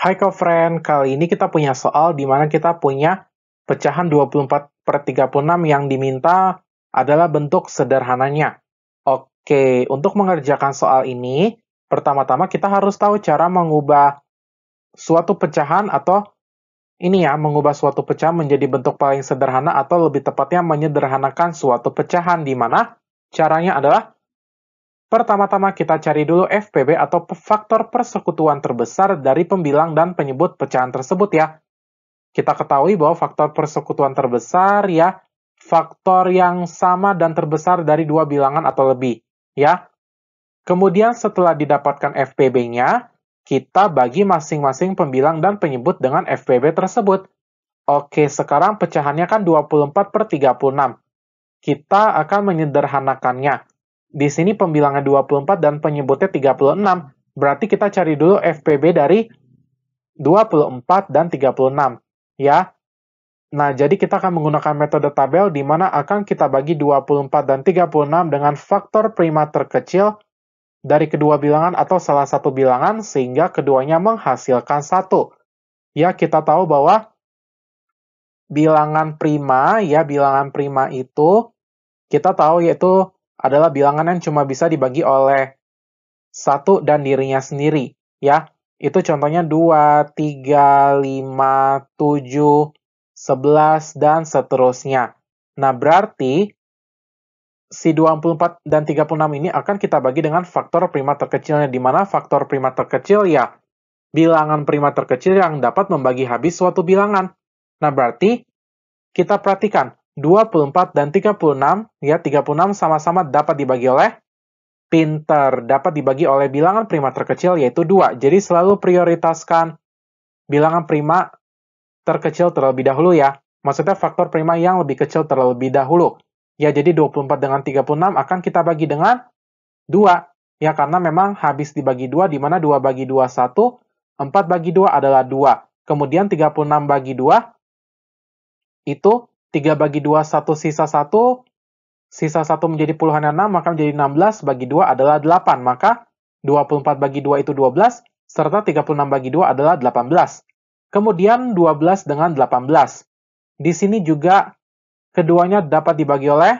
Hai kau friend, kali ini kita punya soal di mana kita punya pecahan 24 per 36 yang diminta adalah bentuk sederhananya. Oke, untuk mengerjakan soal ini, pertama-tama kita harus tahu cara mengubah suatu pecahan atau ini ya, mengubah suatu pecahan menjadi bentuk paling sederhana atau lebih tepatnya menyederhanakan suatu pecahan di mana caranya adalah Pertama-tama kita cari dulu FPB atau faktor persekutuan terbesar dari pembilang dan penyebut pecahan tersebut ya. Kita ketahui bahwa faktor persekutuan terbesar ya faktor yang sama dan terbesar dari dua bilangan atau lebih ya. Kemudian setelah didapatkan FPB-nya, kita bagi masing-masing pembilang dan penyebut dengan FPB tersebut. Oke, sekarang pecahannya kan 24 per 36. Kita akan menyederhanakannya di sini pembilangan 24 dan penyebutnya 36. Berarti kita cari dulu FPB dari 24 dan 36. Ya. Nah, jadi kita akan menggunakan metode tabel di mana akan kita bagi 24 dan 36 dengan faktor prima terkecil dari kedua bilangan atau salah satu bilangan sehingga keduanya menghasilkan satu. Ya, kita tahu bahwa bilangan prima, ya bilangan prima itu kita tahu yaitu adalah bilangan yang cuma bisa dibagi oleh satu dan dirinya sendiri, ya. Itu contohnya 2, 3, 5, 7, 11, dan seterusnya. Nah, berarti si 24 dan 36 ini akan kita bagi dengan faktor prima terkecilnya, di mana faktor prima terkecil ya bilangan prima terkecil yang dapat membagi habis suatu bilangan. Nah, berarti kita perhatikan, 24 dan 36, ya 36 sama-sama dapat dibagi oleh pinter, dapat dibagi oleh bilangan prima terkecil yaitu 2. Jadi selalu prioritaskan bilangan prima terkecil terlebih dahulu ya. Maksudnya faktor prima yang lebih kecil terlebih dahulu. Ya jadi 24 dengan 36 akan kita bagi dengan 2. Ya karena memang habis dibagi 2 di mana 2 bagi 2 1, 4 bagi 2 adalah 2. Kemudian 36 bagi 2 itu 3 bagi 2, 1 sisa 1, sisa 1 menjadi puluhan yang 6, maka menjadi 16 bagi 2 adalah 8, maka 24 bagi 2 itu 12, serta 36 bagi 2 adalah 18. Kemudian 12 dengan 18. Di sini juga keduanya dapat dibagi oleh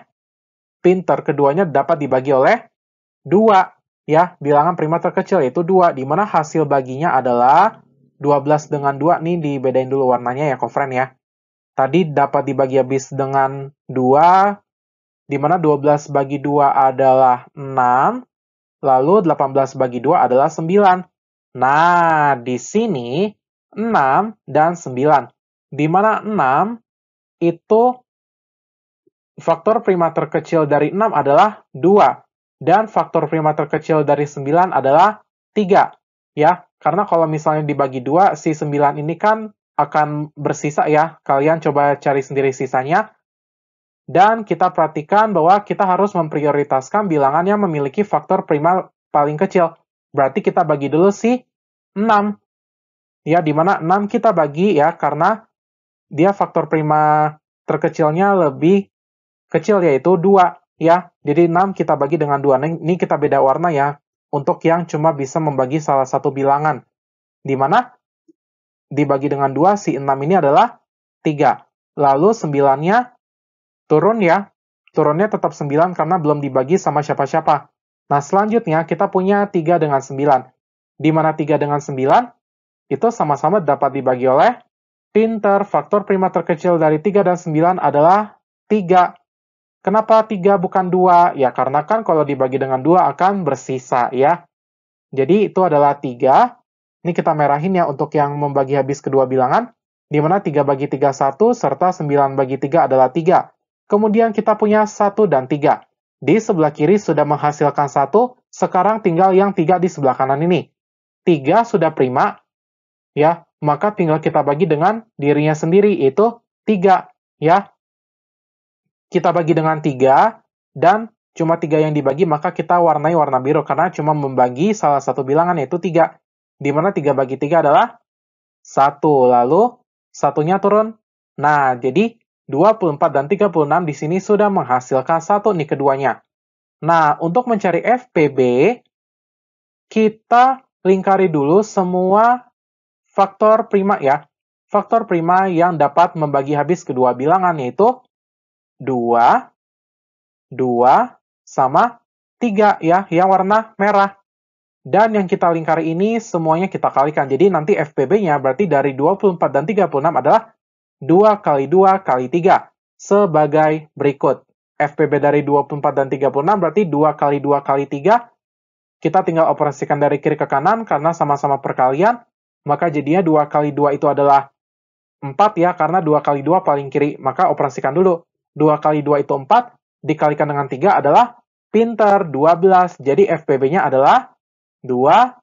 pinter, keduanya dapat dibagi oleh 2. Ya, bilangan prima terkecil yaitu 2, di mana hasil baginya adalah 12 dengan 2. Nih dibedain dulu warnanya ya, kofren ya tadi dapat dibagi habis dengan 2, di mana 12 bagi 2 adalah 6, lalu 18 bagi 2 adalah 9. Nah, di sini 6 dan 9, di mana 6 itu faktor prima terkecil dari 6 adalah 2, dan faktor prima terkecil dari 9 adalah 3. Ya, karena kalau misalnya dibagi 2, si 9 ini kan akan bersisa ya. Kalian coba cari sendiri sisanya. Dan kita perhatikan bahwa kita harus memprioritaskan bilangan yang memiliki faktor primal paling kecil. Berarti kita bagi dulu sih 6. Ya, di mana 6 kita bagi ya karena dia faktor prima terkecilnya lebih kecil yaitu 2 ya. Jadi 6 kita bagi dengan 2. Ini kita beda warna ya untuk yang cuma bisa membagi salah satu bilangan. Di mana dibagi dengan 2, si 6 ini adalah 3. Lalu 9-nya turun ya. Turunnya tetap 9 karena belum dibagi sama siapa-siapa. Nah, selanjutnya kita punya 3 dengan 9. Di mana 3 dengan 9 itu sama-sama dapat dibagi oleh pinter. Faktor prima terkecil dari 3 dan 9 adalah 3. Kenapa 3 bukan 2? Ya, karena kan kalau dibagi dengan 2 akan bersisa ya. Jadi itu adalah 3 3. Ini kita merahin ya untuk yang membagi habis kedua bilangan, di mana 3 bagi 3 1 serta 9 bagi 3 adalah 3. Kemudian kita punya 1 dan 3. Di sebelah kiri sudah menghasilkan 1, sekarang tinggal yang 3 di sebelah kanan ini. 3 sudah prima, ya, maka tinggal kita bagi dengan dirinya sendiri, yaitu 3, ya. Kita bagi dengan 3, dan cuma 3 yang dibagi, maka kita warnai warna biru, karena cuma membagi salah satu bilangan, yaitu 3 di mana 3 bagi 3 adalah 1, lalu satunya turun. Nah, jadi 24 dan 36 di sini sudah menghasilkan 1 nih keduanya. Nah, untuk mencari FPB, kita lingkari dulu semua faktor prima ya. Faktor prima yang dapat membagi habis kedua bilangan yaitu 2, 2, sama 3 ya, yang warna merah. Dan yang kita lingkari ini semuanya kita kalikan. Jadi nanti FPB-nya berarti dari 24 dan 36 adalah 2 kali 2 kali 3 sebagai berikut. FPB dari 24 dan 36 berarti 2 kali 2 kali 3. Kita tinggal operasikan dari kiri ke kanan karena sama-sama perkalian. Maka jadinya 2 kali 2 itu adalah 4 ya, karena 2 kali 2 paling kiri. Maka operasikan dulu. 2 kali 2 itu 4, dikalikan dengan 3 adalah pinter 12. Jadi FPB-nya adalah 12.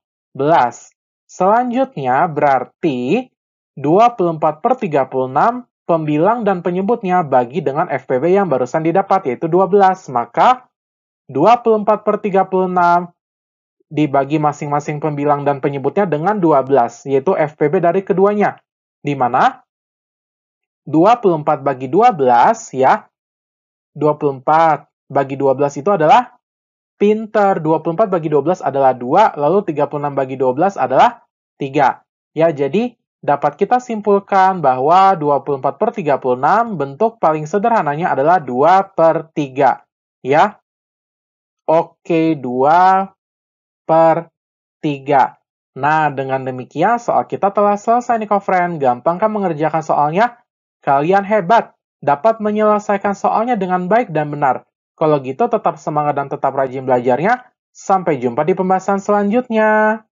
Selanjutnya berarti 24 per 36 pembilang dan penyebutnya bagi dengan FPB yang barusan didapat yaitu 12. Maka 24 per 36 dibagi masing-masing pembilang dan penyebutnya dengan 12 yaitu FPB dari keduanya. Di mana 24 bagi 12 ya. 24 bagi 12 itu adalah Pinter. 24 bagi 12 adalah 2, lalu 36 bagi 12 adalah 3. Ya, jadi dapat kita simpulkan bahwa 24 per 36 bentuk paling sederhananya adalah 2 per 3. Ya, oke 2 per 3. Nah, dengan demikian soal kita telah selesai nih, friend. Gampang kan mengerjakan soalnya? Kalian hebat, dapat menyelesaikan soalnya dengan baik dan benar. Kalau gitu tetap semangat dan tetap rajin belajarnya. Sampai jumpa di pembahasan selanjutnya.